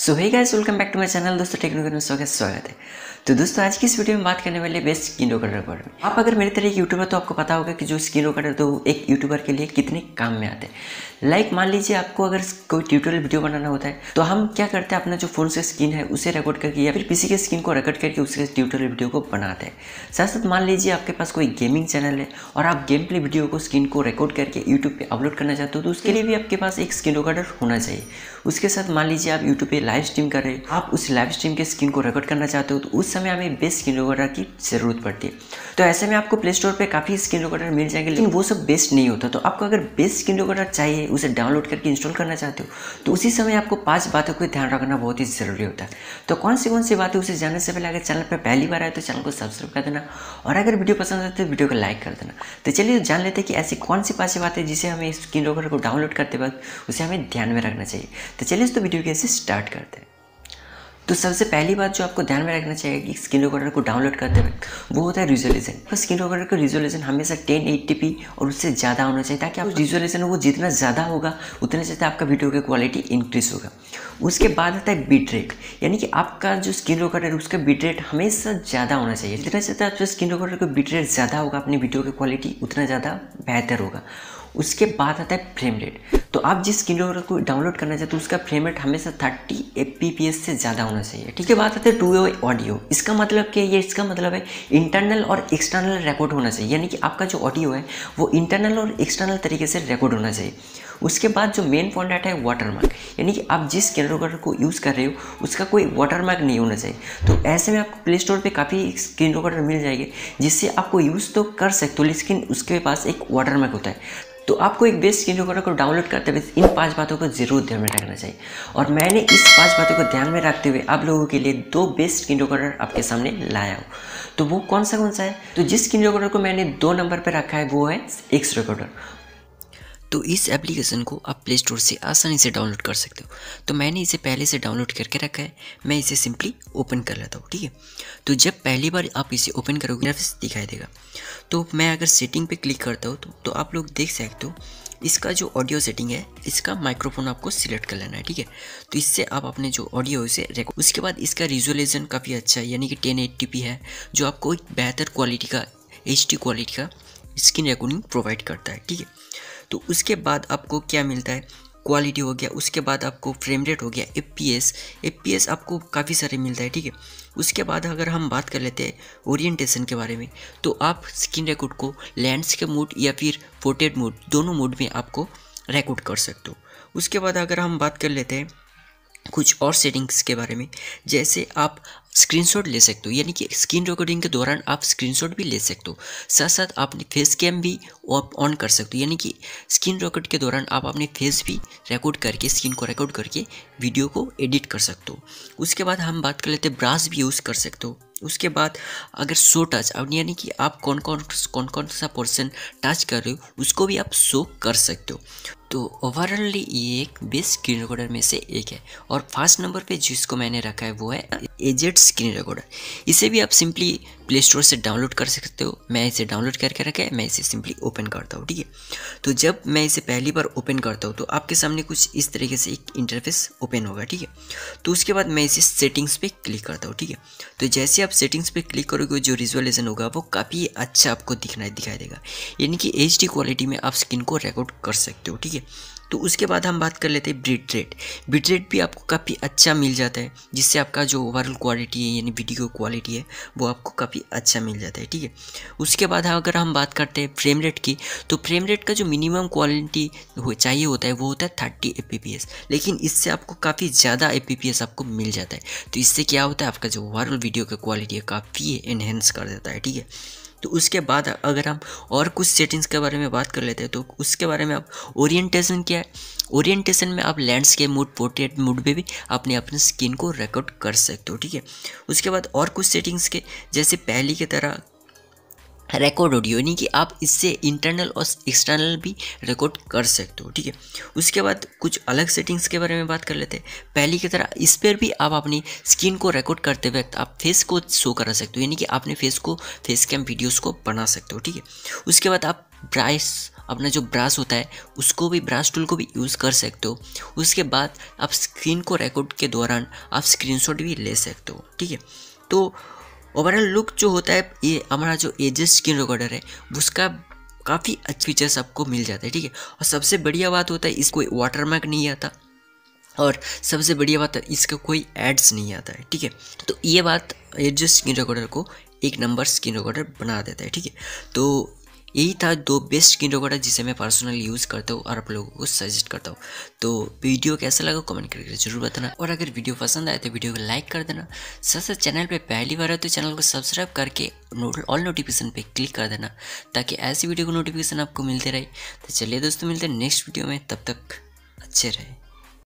so hey guys welcome back to my channel दोस्तों technical में स्वागत स्वागत है तो दोस्तों आज की इस वीडियो में बात करने वाले बेस्ट स्किन रिकॉर्डर पर आप अगर मेरे तरह एक यूट्यूबर तो आपको पता होगा कि जो स्किन रोकर तो एक यूट्यूबर के लिए कितने काम में आते हैं लाइक मान लीजिए आपको अगर कोई ट्यूटोरियल वीडियो बनाना होता है तो हम क्या करते हैं अपना जो फोन से स्किन है उसे रिकॉर्ड करके या फिर किसी के स्किन को रिकॉर्ड करके उसके ट्यूटोरियल वीडियो को बनाते हैं साथ साथ मान लीजिए आपके पास कोई गेमिंग चैनल है और आप गेम प्ले वीडियो को स्किन को रिकॉर्ड करके यूट्यूब पर अपलोड करना चाहते हो तो उसके लिए भी आपके पास एक स्किन रिकॉर्डर होना चाहिए उसके साथ मान लीजिए आप यूट्यूब पर लाइव स्ट्रीम कर रहे हो आप उस लाइव स्ट्रीम के स्क्रीन को रिकॉर्ड करना चाहते हो तो उस समय हमें बेस्ट स्क्रीन रिकॉर्डर की ज़रूरत पड़ती है तो ऐसे में आपको प्ले स्टोर पर काफ़ी स्क्रीन रिकॉर्डर मिल जाएंगे लेकिन वो सब बेस्ट नहीं होता तो आपको अगर बेस्ट स्क्रीन रिकॉर्डर चाहिए उसे डाउनलोड करके इंस्टॉल करना चाहते हो तो उसी समय आपको पाँच बातों को ध्यान रखना बहुत ही ज़रूरी होता है तो कौन सी कौन सी बातें उसे जानने से पहले अगर चैनल पर पहली बार आए तो चैनल को सब्सक्राइब कर देना और अगर वीडियो पसंद आते तो वीडियो को लाइक कर देना तो चलिए जान लेते हैं कि ऐसी कौन सी पाँच बातें जिसे हमें स्क्रीन रिकॉर्डर को डाउनलोड करते वक्त उसे हमें ध्यान में रखना चाहिए तो चलिए इस तो वीडियो कैसे स्टार्ट कर करते हैं तो सबसे पहली बात जो आपको ध्यान में रखना चाहिए कि स्क्रीन रिकॉर्डर को डाउनलोड करते वक्त वो होता है रिजोल्यूशन तो स्क्रीन रिकॉर्डर का रिजोल्यूशन हमेशा टेन एट्टी और उससे ज़्यादा होना चाहिए ताकि आप रिजोल्यूशन वो जितना ज़्यादा होगा उतना ज़्यादा आपका वीडियो की क्वालिटी इंक्रीज होगा उसके बाद आता है बीट रेट यानी कि आपका जो स्क्रीन रिकॉर्डर है उसका बीट रेट हमेशा ज़्यादा होना चाहिए जितना ज़्यादा आपका स्क्रीन रिकॉर्डर का बीट रेट ज़्यादा होगा अपनी वीडियो की क्वालिटी उतना ज़्यादा बेहतर होगा उसके बाद आता है फ्रेम रेट तो आप जिस किंडल को डाउनलोड करना चाहते हैं उसका फ्रेम रेट हमेशा थर्टी ए से ज़्यादा होना चाहिए ठीक है बात आते हैं टू वे ऑडियो इसका मतलब क्या है ये इसका मतलब है इंटरनल और एक्सटर्नल रिकॉर्ड होना चाहिए यानी कि आपका जो ऑडियो है वो इंटरनल और एक्सटर्नल तरीके से रिकॉर्ड होना चाहिए उसके बाद जो मेन फॉन्डेट है वाटरमार्क यानी कि आप जिस स्क्रीनरोगर को यूज़ कर रहे हो उसका कोई वाटरमार्क नहीं होना चाहिए तो ऐसे में आपको प्ले स्टोर पर काफ़ी स्क्रीन मिल जाएंगे जिससे आपको यूज़ तो कर सकते हो लेकिन उसके पास एक वाटरमार्क होता है तो आपको एक बेस्ट स्क्रीन रिकॉर्डर को डाउनलोड करते हुए इन पांच बातों को जरूर ध्यान में रखना चाहिए और मैंने इस पांच बातों को ध्यान में रखते हुए आप लोगों के लिए दो बेस्ट स्क्रीन रिकॉर्डर आपके सामने लाया हूँ तो वो कौन सा कौन सा है तो जिस स्क्रीन रिकॉर्डर को मैंने दो नंबर पर रखा है वो है एक्स रिकॉर्डर तो इस एप्लीकेशन को आप प्ले स्टोर से आसानी से डाउनलोड कर सकते हो तो मैंने इसे पहले से डाउनलोड करके रखा है मैं इसे सिंपली ओपन कर लेता हूँ ठीक है तो जब पहली बार आप इसे ओपन करोगे ग्राफिक्स दिखाई देगा तो मैं अगर सेटिंग पे क्लिक करता हूँ तो, तो आप लोग देख सकते हो इसका जो ऑडियो सेटिंग है इसका माइक्रोफोन आपको सिलेक्ट कर लेना है ठीक है तो इससे आप अपने जो ऑडियो है इसे रेकॉर्ड उसके बाद इसका रिजोलेशन काफ़ी अच्छा है यानी कि टेन है जो आपको एक बेहतर क्वालिटी का एच क्वालिटी का स्क्रीन रिकॉर्डिंग प्रोवाइड करता है ठीक है तो उसके बाद आपको क्या मिलता है क्वालिटी हो गया उसके बाद आपको फ्रेम रेट हो गया F P S F P S आपको काफ़ी सारे मिलता है ठीक है उसके बाद अगर हम बात कर लेते हैं ओरिएंटेशन के बारे में तो आप स्क्रीन रिकॉर्ड को लैंडस्केप मोड या फिर पोर्ट्रेट मोड दोनों मोड में आपको रिकॉर्ड कर सकते हो उसके बाद अगर हम बात कर लेते हैं कुछ और सेटिंग्स के बारे में जैसे आप स्क्रीनशॉट ले सकते हो यानी कि स्क्रीन रिकॉर्डिंग के दौरान आप स्क्रीनशॉट भी ले सकते हो साथ साथ आपने फेस कैम भी आप ऑन कर सकते हो यानी कि स्क्रीन रिकॉर्ड के दौरान आप अपने फेस भी रिकॉर्ड करके स्क्रीन को रिकॉर्ड करके वीडियो को एडिट कर सकते हो उसके बाद हम बात कर लेते हैं ब्राश भी यूज़ कर सकते हो उसके बाद अगर शो टच यानी कि आप कौन कौन कौन कौन सा पोर्सन टच कर रहे हो उसको भी आप शो कर सकते हो तो ओवरऑल ये एक बेस्ट स्क्रीन रिकॉर्डर में से एक है और फर्स्ट नंबर पे जिसको मैंने रखा है वो है एजेट स्क्रीन रिकॉर्डर इसे भी आप सिंपली प्ले स्टोर से डाउनलोड कर सकते हो मैं इसे डाउनलोड करके रखा है मैं इसे सिंपली ओपन करता हूँ ठीक है तो जब मैं इसे पहली बार ओपन करता हूँ तो आपके सामने कुछ इस तरीके से एक इंटरफेस ओपन होगा ठीक है तो उसके बाद मैं इसे सेटिंग्स पर क्लिक करता हूँ ठीक है तो जैसे आप सेटिंग्स पर क्लिक करोगे जो रिजोलेशन होगा वो काफ़ी अच्छा आपको दिखना दिखाई देगा यानी कि एच क्वालिटी में आप स्क्रीन को रिकॉर्ड कर सकते हो ठीक है है तो उसके बाद हम बात कर लेते हैं ब्रिड रेट ब्रिड रेट भी आपको काफ़ी अच्छा मिल जाता है जिससे आपका जो ओवरऑल क्वालिटी है यानी वीडियो क्वालिटी है वो आपको काफ़ी अच्छा मिल जाता है ठीक है उसके बाद अगर हम बात करते हैं फ्रेम रेट की तो फ्रेम रेट का जो मिनिमम क्वालिटी हो चाहिए होता है वो होता है थर्टी ए लेकिन इससे आपको काफ़ी ज़्यादा ए आपको मिल जाता है तो इससे क्या होता है आपका जो ओवरऑल वीडियो का क्वालिटी है काफ़ी एनहेंस कर देता है ठीक है तो उसके बाद अगर हम और कुछ सेटिंग्स के बारे में बात कर लेते हैं तो उसके बारे में आप ओरिएंटेशन क्या है ओरिएंटेशन में आप लैंडस्केप मोड पोर्ट्रेट मोड में भी अपने अपने स्किन को रिकॉर्ड कर सकते हो ठीक है उसके बाद और कुछ सेटिंग्स के जैसे पहले की तरह रिकॉर्ड ऑडियो यानी कि आप इससे इंटरनल और एक्सटर्नल भी रिकॉर्ड कर सकते हो ठीक है उसके बाद कुछ अलग सेटिंग्स के बारे में बात कर लेते हैं पहली की तरह इस पर भी आप अपनी स्किन को रिकॉर्ड करते वक्त आप फेस को शो करा सकते हो यानी कि आपने फेस को फेस कैम वीडियोस को बना सकते हो ठीक है उसके बाद आप ब्राइस अपना जो ब्रश होता है उसको भी ब्रश टूल को भी यूज़ कर सकते हो उसके बाद आप स्क्रीन को रिकॉर्ड के दौरान आप स्क्रीनशॉट भी ले सकते हो ठीक है तो ओवरऑल लुक जो होता है ये हमारा जो एजेस स्क्रीन रिकॉर्डर है उसका काफ़ी अच्छे फीचर्स आपको मिल जाता है ठीक है और सबसे बढ़िया बात होता है इसको वाटर मार्क नहीं आता और सबसे बढ़िया बात है इसका कोई एड्स नहीं आता है ठीक है तो ये बात एडजस्ट स्क्रीन रिकॉर्डर को एक नंबर स्क्रीन रिकॉर्डर बना देता है ठीक है तो यही था दो बेस्ट किंडोगाटा जिसे मैं पर्सनली यूज़ करता हूँ और आप लोगों को सजेस्ट करता हूँ तो वीडियो कैसा लगा कमेंट करके जरूर बताना और अगर वीडियो पसंद आए तो वीडियो को लाइक कर देना साथ साथ चैनल पे पहली बार है तो चैनल को सब्सक्राइब करके ऑल नोटिफिकेशन पे क्लिक कर देना ताकि ऐसी वीडियो को नोटिफिकेशन आपको मिलते रहे तो चलिए दोस्तों मिलते हैं नेक्स्ट वीडियो में तब तक अच्छे रहे